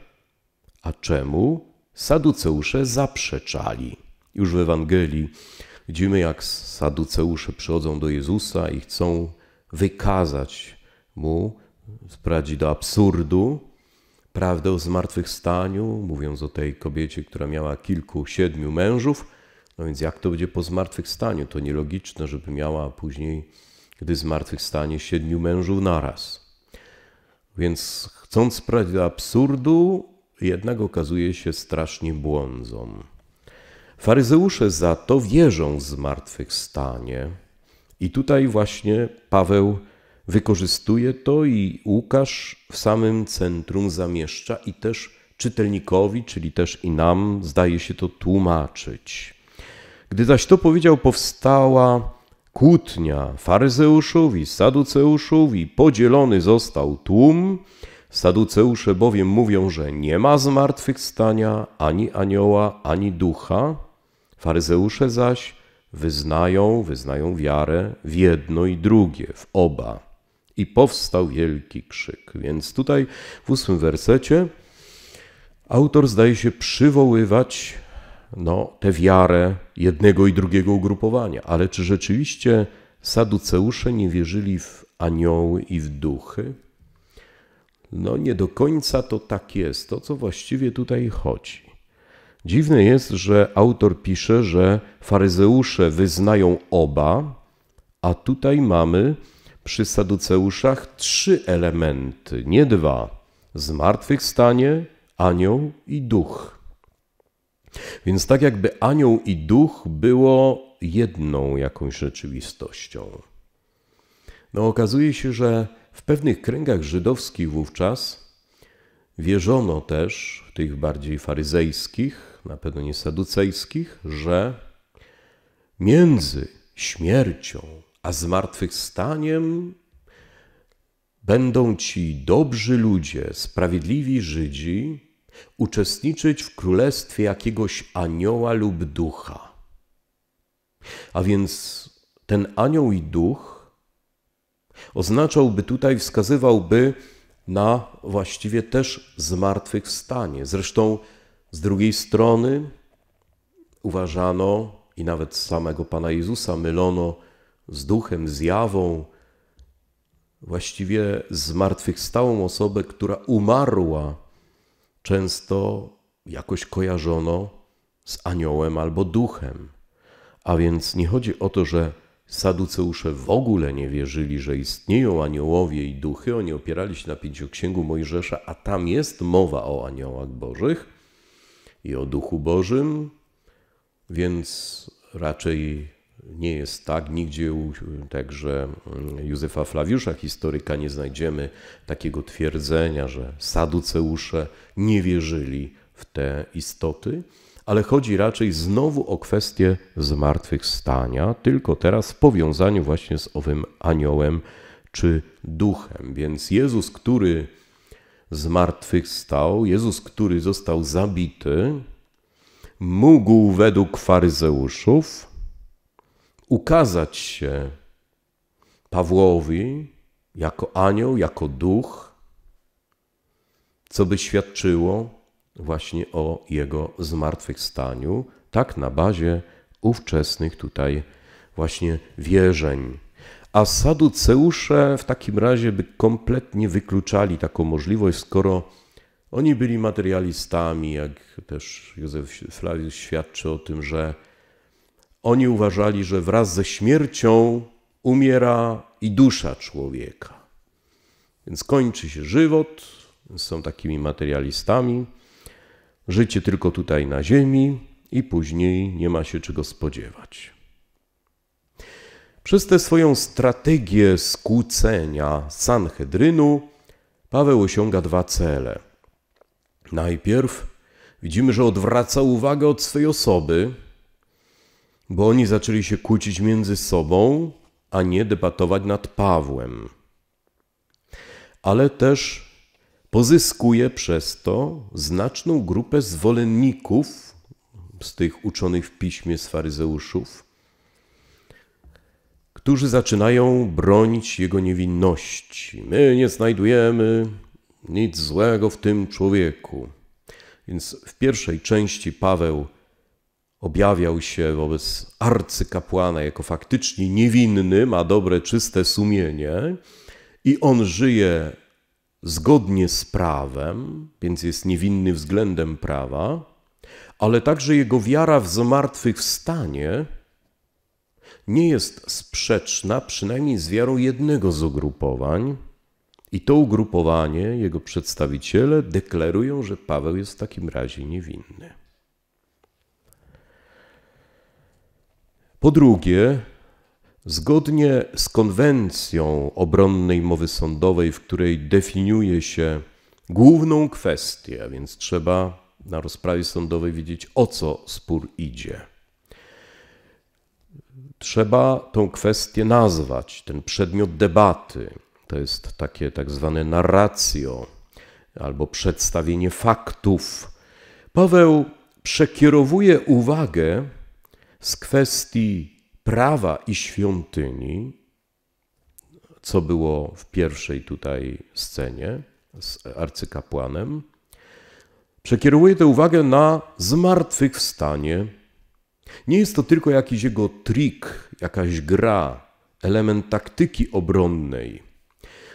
A czemu? Saduceusze zaprzeczali. Już w Ewangelii widzimy, jak saduceusze przychodzą do Jezusa i chcą wykazać mu, sprawdzić do absurdu, prawdę o zmartwychwstaniu, mówiąc o tej kobiecie, która miała kilku, siedmiu mężów. No więc jak to będzie po zmartwychwstaniu? To nielogiczne, żeby miała później, gdy zmartwychwstanie, siedmiu mężów naraz. Więc chcąc sprawdzić do absurdu, jednak okazuje się strasznie błądzą. Faryzeusze za to wierzą w zmartwychwstanie. I tutaj właśnie Paweł wykorzystuje to i Łukasz w samym centrum zamieszcza i też czytelnikowi, czyli też i nam zdaje się to tłumaczyć. Gdy zaś to powiedział, powstała kłótnia faryzeuszów i saduceuszów i podzielony został tłum, Saduceusze bowiem mówią, że nie ma zmartwychwstania ani anioła, ani ducha. Faryzeusze zaś wyznają, wyznają wiarę w jedno i drugie, w oba. I powstał wielki krzyk. Więc tutaj w ósmym wersecie autor zdaje się przywoływać no, tę wiarę jednego i drugiego ugrupowania. Ale czy rzeczywiście saduceusze nie wierzyli w anioły i w duchy? No nie do końca to tak jest, to co właściwie tutaj chodzi. Dziwne jest, że autor pisze, że faryzeusze wyznają oba, a tutaj mamy przy saduceuszach trzy elementy, nie dwa: zmartwychwstanie, anioł i duch. Więc tak jakby anioł i duch było jedną jakąś rzeczywistością. No okazuje się, że w pewnych kręgach żydowskich wówczas wierzono też, tych bardziej faryzejskich, na pewno nie saducejskich, że między śmiercią a zmartwychwstaniem będą ci dobrzy ludzie, sprawiedliwi Żydzi, uczestniczyć w królestwie jakiegoś anioła lub ducha. A więc ten anioł i duch oznaczałby tutaj, wskazywałby na właściwie też zmartwychwstanie. Zresztą z drugiej strony uważano i nawet samego Pana Jezusa mylono z duchem, z jawą, właściwie zmartwychwstałą osobę, która umarła, często jakoś kojarzono z aniołem albo duchem. A więc nie chodzi o to, że Saduceusze w ogóle nie wierzyli, że istnieją aniołowie i duchy, oni opierali się na pięcioksięgu Mojżesza, a tam jest mowa o aniołach bożych i o duchu bożym, więc raczej nie jest tak. Nigdzie u także mm, Józefa Flawiusza, historyka, nie znajdziemy takiego twierdzenia, że saduceusze nie wierzyli w te istoty ale chodzi raczej znowu o kwestię zmartwychwstania, tylko teraz w powiązaniu właśnie z owym aniołem czy duchem. Więc Jezus, który zmartwychwstał, Jezus, który został zabity, mógł według faryzeuszów ukazać się Pawłowi jako anioł, jako duch, co by świadczyło właśnie o jego zmartwychwstaniu, tak na bazie ówczesnych tutaj właśnie wierzeń. A saduceusze w takim razie by kompletnie wykluczali taką możliwość, skoro oni byli materialistami, jak też Józef Flawius świadczy o tym, że oni uważali, że wraz ze śmiercią umiera i dusza człowieka. Więc kończy się żywot, są takimi materialistami. Życie tylko tutaj na ziemi i później nie ma się czego spodziewać. Przez tę swoją strategię skłócenia Sanhedrynu Paweł osiąga dwa cele. Najpierw widzimy, że odwraca uwagę od swej osoby, bo oni zaczęli się kłócić między sobą, a nie debatować nad Pawłem. Ale też Pozyskuje przez to znaczną grupę zwolenników z tych uczonych w piśmie z faryzeuszów, którzy zaczynają bronić jego niewinności. My nie znajdujemy nic złego w tym człowieku. Więc w pierwszej części Paweł objawiał się wobec arcykapłana jako faktycznie niewinny, ma dobre, czyste sumienie i on żyje zgodnie z prawem, więc jest niewinny względem prawa, ale także jego wiara w zmartwychwstanie nie jest sprzeczna przynajmniej z wiarą jednego z ugrupowań. I to ugrupowanie, jego przedstawiciele deklarują, że Paweł jest w takim razie niewinny. Po drugie, Zgodnie z konwencją obronnej mowy sądowej, w której definiuje się główną kwestię, a więc trzeba na rozprawie sądowej wiedzieć, o co spór idzie. Trzeba tą kwestię nazwać, ten przedmiot debaty. To jest takie tak zwane narracjo albo przedstawienie faktów. Paweł przekierowuje uwagę z kwestii prawa i świątyni, co było w pierwszej tutaj scenie z arcykapłanem, przekierowuje tę uwagę na zmartwychwstanie. Nie jest to tylko jakiś jego trik, jakaś gra, element taktyki obronnej.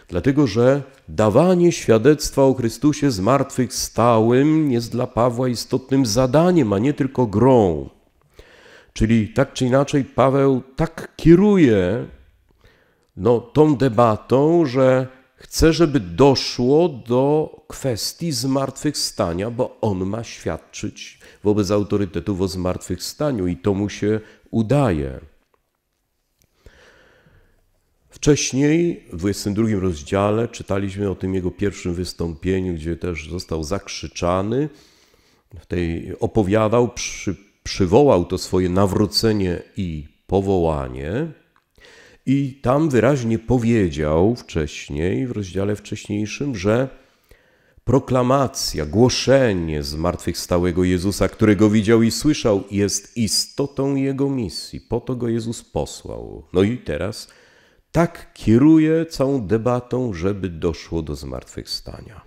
Dlatego, że dawanie świadectwa o Chrystusie zmartwychwstałym jest dla Pawła istotnym zadaniem, a nie tylko grą. Czyli tak czy inaczej Paweł tak kieruje no, tą debatą, że chce, żeby doszło do kwestii zmartwychwstania, bo on ma świadczyć wobec autorytetów o zmartwychwstaniu i to mu się udaje. Wcześniej, w 22 rozdziale, czytaliśmy o tym jego pierwszym wystąpieniu, gdzie też został zakrzyczany. W tej opowiadał przy przywołał to swoje nawrócenie i powołanie. I tam wyraźnie powiedział wcześniej, w rozdziale wcześniejszym, że proklamacja, głoszenie zmartwychwstałego Jezusa, którego widział i słyszał, jest istotą jego misji. Po to go Jezus posłał. No i teraz tak kieruje całą debatą, żeby doszło do zmartwychwstania.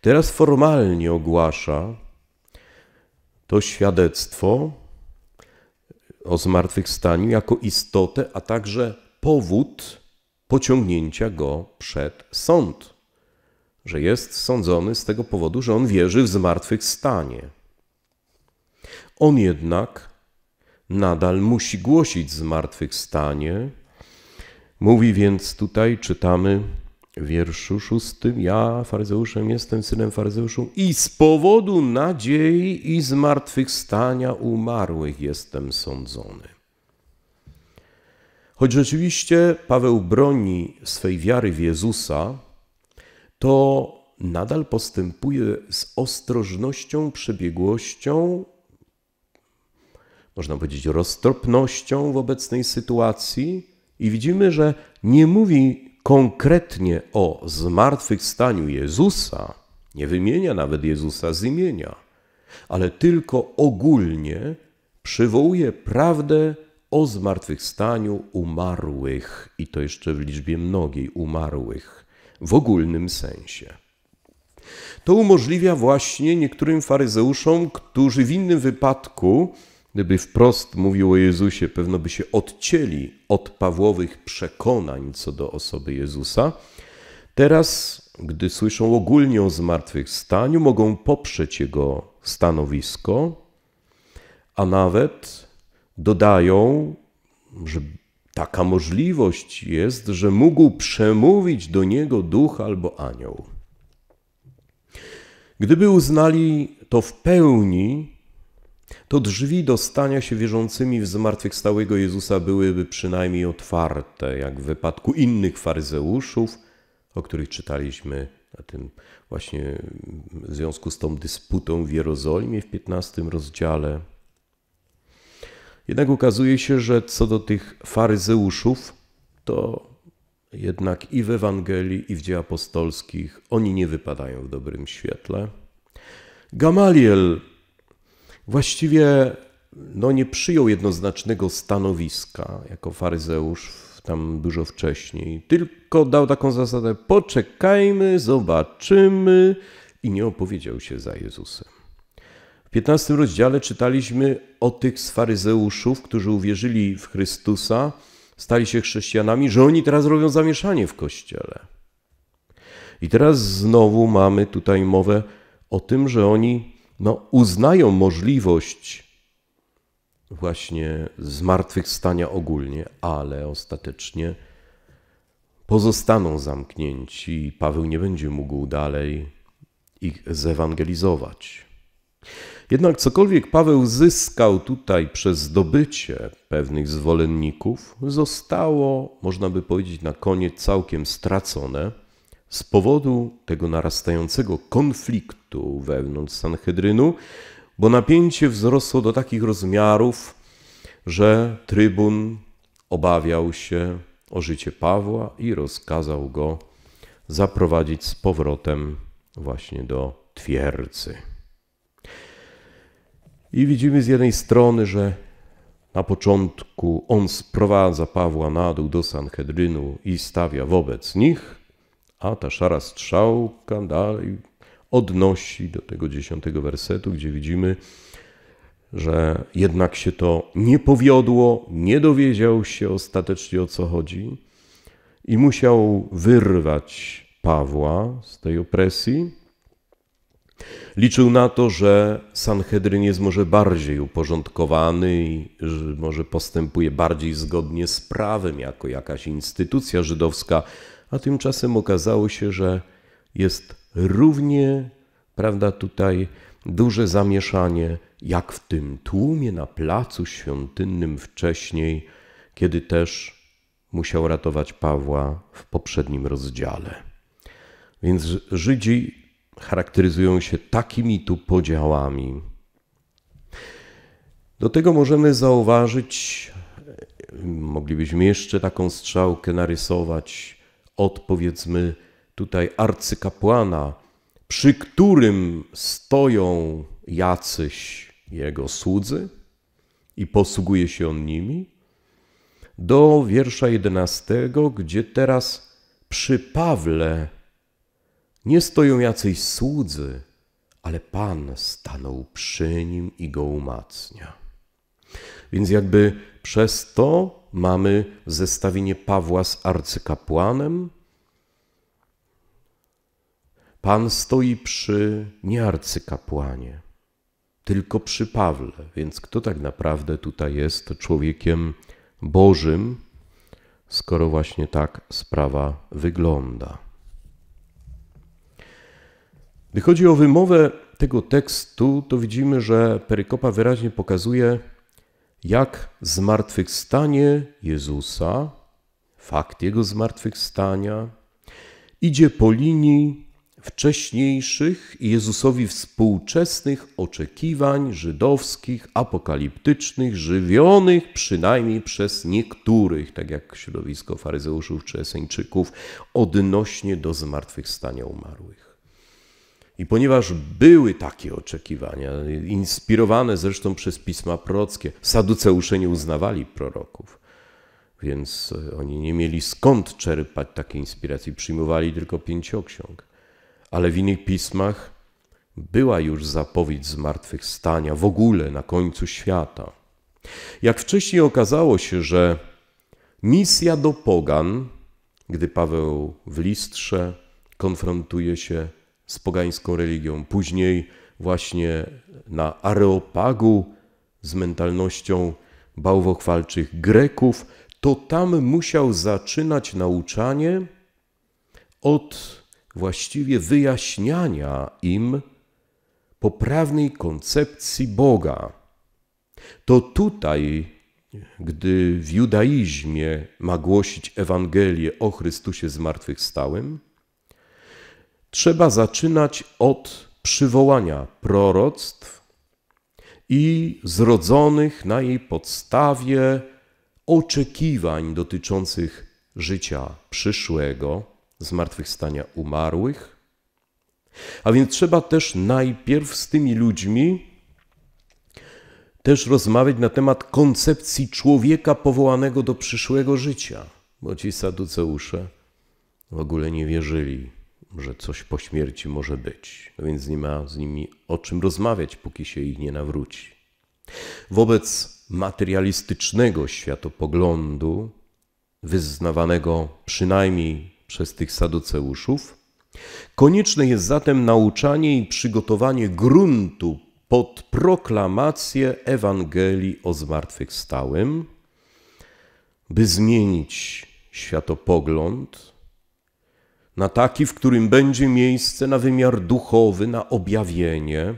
Teraz formalnie ogłasza, to świadectwo o zmartwychwstaniu jako istotę, a także powód pociągnięcia go przed sąd, że jest sądzony z tego powodu, że on wierzy w zmartwychwstanie. On jednak nadal musi głosić zmartwychwstanie. Mówi więc tutaj, czytamy, wierszu szóstym, ja faryzeuszem jestem synem faryzeuszu i z powodu nadziei i zmartwychwstania umarłych jestem sądzony. Choć rzeczywiście Paweł broni swej wiary w Jezusa, to nadal postępuje z ostrożnością, przebiegłością, można powiedzieć roztropnością w obecnej sytuacji i widzimy, że nie mówi konkretnie o zmartwychwstaniu Jezusa, nie wymienia nawet Jezusa z imienia, ale tylko ogólnie przywołuje prawdę o zmartwychwstaniu umarłych, i to jeszcze w liczbie mnogiej umarłych, w ogólnym sensie. To umożliwia właśnie niektórym faryzeuszom, którzy w innym wypadku Gdyby wprost mówił o Jezusie, pewno by się odcięli od Pawłowych przekonań co do osoby Jezusa. Teraz, gdy słyszą ogólnie o zmartwychwstaniu, mogą poprzeć jego stanowisko, a nawet dodają, że taka możliwość jest, że mógł przemówić do niego duch albo anioł. Gdyby uznali to w pełni, to drzwi do stania się wierzącymi w zmartwychwstałego Jezusa byłyby przynajmniej otwarte, jak w wypadku innych faryzeuszów, o których czytaliśmy na tym właśnie w związku z tą dysputą w Jerozolimie w 15 rozdziale. Jednak ukazuje się, że co do tych faryzeuszów, to jednak i w Ewangelii, i w dziejach apostolskich oni nie wypadają w dobrym świetle. Gamaliel właściwie no, nie przyjął jednoznacznego stanowiska jako faryzeusz tam dużo wcześniej, tylko dał taką zasadę: poczekajmy, zobaczymy, i nie opowiedział się za Jezusem. W 15 rozdziale czytaliśmy o tych z faryzeuszów, którzy uwierzyli w Chrystusa, stali się chrześcijanami, że oni teraz robią zamieszanie w kościele. I teraz znowu mamy tutaj mowę o tym, że oni no, uznają możliwość właśnie zmartwychwstania ogólnie, ale ostatecznie pozostaną zamknięci i Paweł nie będzie mógł dalej ich zewangelizować. Jednak cokolwiek Paweł zyskał tutaj przez zdobycie pewnych zwolenników, zostało, można by powiedzieć, na koniec całkiem stracone, z powodu tego narastającego konfliktu wewnątrz Sanhedrynu, bo napięcie wzrosło do takich rozmiarów, że trybun obawiał się o życie Pawła i rozkazał go zaprowadzić z powrotem właśnie do twierdzy. I widzimy z jednej strony, że na początku on sprowadza Pawła na dół do Sanhedrynu i stawia wobec nich, a ta szara strzałka dalej odnosi do tego dziesiątego wersetu, gdzie widzimy, że jednak się to nie powiodło, nie dowiedział się ostatecznie o co chodzi i musiał wyrwać Pawła z tej opresji. Liczył na to, że Sanhedryn jest może bardziej uporządkowany i może postępuje bardziej zgodnie z prawem, jako jakaś instytucja żydowska, a tymczasem okazało się, że jest równie, prawda, tutaj duże zamieszanie, jak w tym tłumie na placu świątynnym wcześniej, kiedy też musiał ratować Pawła w poprzednim rozdziale. Więc Żydzi charakteryzują się takimi tu podziałami. Do tego możemy zauważyć, e, moglibyśmy jeszcze taką strzałkę narysować, od powiedzmy tutaj arcykapłana, przy którym stoją jacyś jego słudzy i posługuje się on nimi, do wiersza 11, gdzie teraz przy Pawle nie stoją jacyś słudzy, ale Pan stanął przy nim i go umacnia. Więc jakby przez to mamy zestawienie Pawła z arcykapłanem. Pan stoi przy nie arcykapłanie, tylko przy Pawle. Więc kto tak naprawdę tutaj jest człowiekiem Bożym, skoro właśnie tak sprawa wygląda? Gdy chodzi o wymowę tego tekstu, to widzimy, że perykopa wyraźnie pokazuje, jak zmartwychwstanie Jezusa, fakt Jego zmartwychwstania, idzie po linii wcześniejszych i Jezusowi współczesnych oczekiwań żydowskich, apokaliptycznych, żywionych przynajmniej przez niektórych, tak jak środowisko faryzeuszów czy eseńczyków, odnośnie do zmartwychwstania umarłych. I ponieważ były takie oczekiwania, inspirowane zresztą przez pisma prorockie, saduceusze nie uznawali proroków, więc e, oni nie mieli skąd czerpać takiej inspiracji, przyjmowali tylko pięcioksiąg. Ale w innych pismach była już zapowiedź zmartwychwstania w ogóle na końcu świata. Jak wcześniej okazało się, że misja do pogan, gdy Paweł w listrze konfrontuje się z pogańską religią. Później właśnie na Areopagu z mentalnością bałwochwalczych Greków, to tam musiał zaczynać nauczanie od właściwie wyjaśniania im poprawnej koncepcji Boga. To tutaj, gdy w judaizmie ma głosić Ewangelię o Chrystusie zmartwychwstałym, trzeba zaczynać od przywołania proroctw i zrodzonych na jej podstawie oczekiwań dotyczących życia przyszłego, zmartwychwstania umarłych. A więc trzeba też najpierw z tymi ludźmi też rozmawiać na temat koncepcji człowieka powołanego do przyszłego życia, bo ci saduceusze w ogóle nie wierzyli że coś po śmierci może być, no więc nie ma z nimi o czym rozmawiać, póki się ich nie nawróci. Wobec materialistycznego światopoglądu, wyznawanego przynajmniej przez tych saduceuszów, konieczne jest zatem nauczanie i przygotowanie gruntu pod proklamację Ewangelii o zmartwychwstałym, by zmienić światopogląd na taki, w którym będzie miejsce na wymiar duchowy, na objawienie,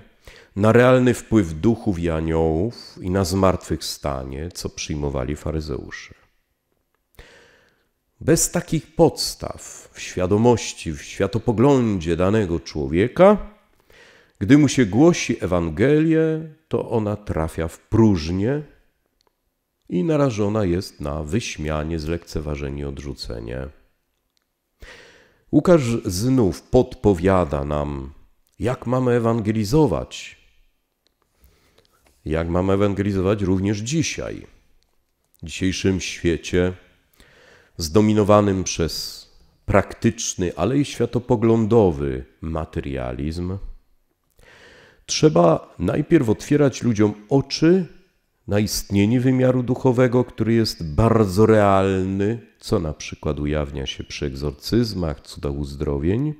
na realny wpływ duchów i aniołów i na zmartwychwstanie, co przyjmowali faryzeusze. Bez takich podstaw w świadomości, w światopoglądzie danego człowieka, gdy mu się głosi Ewangelię, to ona trafia w próżnię i narażona jest na wyśmianie, zlekceważenie, odrzucenie. Łukasz znów podpowiada nam, jak mamy ewangelizować. Jak mamy ewangelizować również dzisiaj, w dzisiejszym świecie zdominowanym przez praktyczny, ale i światopoglądowy materializm. Trzeba najpierw otwierać ludziom oczy na istnienie wymiaru duchowego, który jest bardzo realny, co na przykład ujawnia się przy egzorcyzmach, cudach uzdrowień.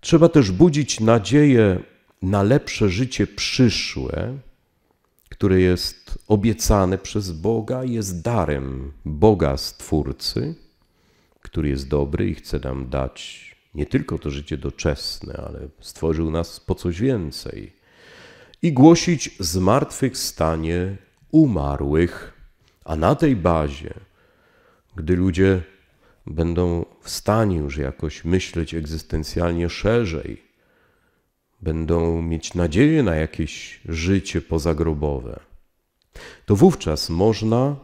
Trzeba też budzić nadzieję na lepsze życie przyszłe, które jest obiecane przez Boga, jest darem Boga Stwórcy, który jest dobry i chce nam dać nie tylko to życie doczesne, ale stworzył nas po coś więcej. I głosić zmartwychwstanie umarłych, a na tej bazie gdy ludzie będą w stanie już jakoś myśleć egzystencjalnie szerzej, będą mieć nadzieję na jakieś życie pozagrobowe, to wówczas można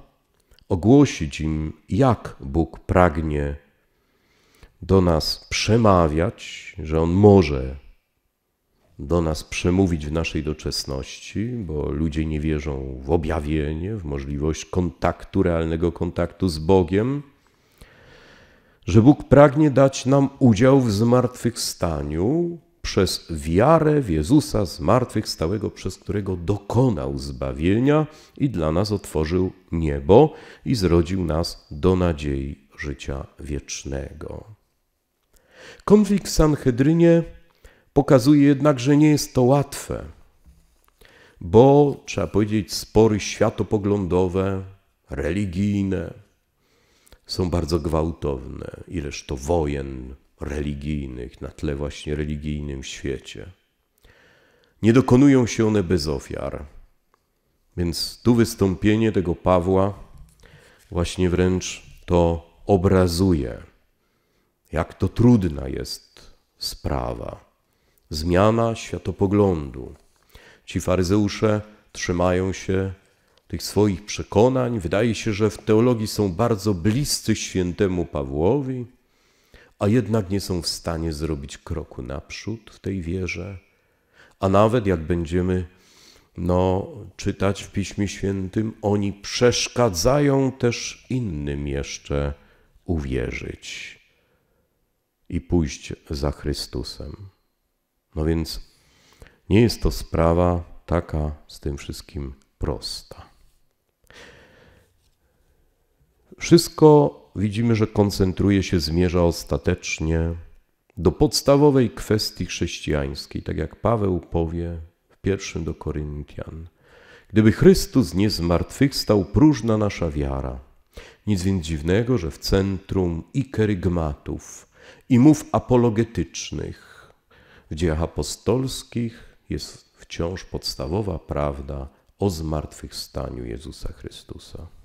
ogłosić im, jak Bóg pragnie do nas przemawiać, że On może do nas przemówić w naszej doczesności, bo ludzie nie wierzą w objawienie, w możliwość kontaktu, realnego kontaktu z Bogiem, że Bóg pragnie dać nam udział w zmartwychwstaniu przez wiarę w Jezusa zmartwychwstałego, przez którego dokonał zbawienia i dla nas otworzył niebo i zrodził nas do nadziei życia wiecznego. Konflikt w Sanhedrynie Pokazuje jednak, że nie jest to łatwe, bo trzeba powiedzieć, spory światopoglądowe, religijne są bardzo gwałtowne. Ileż to wojen religijnych na tle właśnie religijnym w świecie. Nie dokonują się one bez ofiar. Więc tu wystąpienie tego Pawła właśnie wręcz to obrazuje, jak to trudna jest sprawa zmiana światopoglądu. Ci faryzeusze trzymają się tych swoich przekonań. Wydaje się, że w teologii są bardzo bliscy świętemu Pawłowi, a jednak nie są w stanie zrobić kroku naprzód w tej wierze. A nawet jak będziemy no, czytać w Piśmie Świętym, oni przeszkadzają też innym jeszcze uwierzyć i pójść za Chrystusem. No więc nie jest to sprawa taka z tym wszystkim prosta. Wszystko widzimy, że koncentruje się, zmierza ostatecznie do podstawowej kwestii chrześcijańskiej, tak jak Paweł powie w pierwszym do Koryntian. Gdyby Chrystus nie zmartwychwstał, próżna nasza wiara. Nic więc dziwnego, że w centrum i kerygmatów, i mów apologetycznych, w dziejach apostolskich jest wciąż podstawowa prawda o zmartwychwstaniu Jezusa Chrystusa.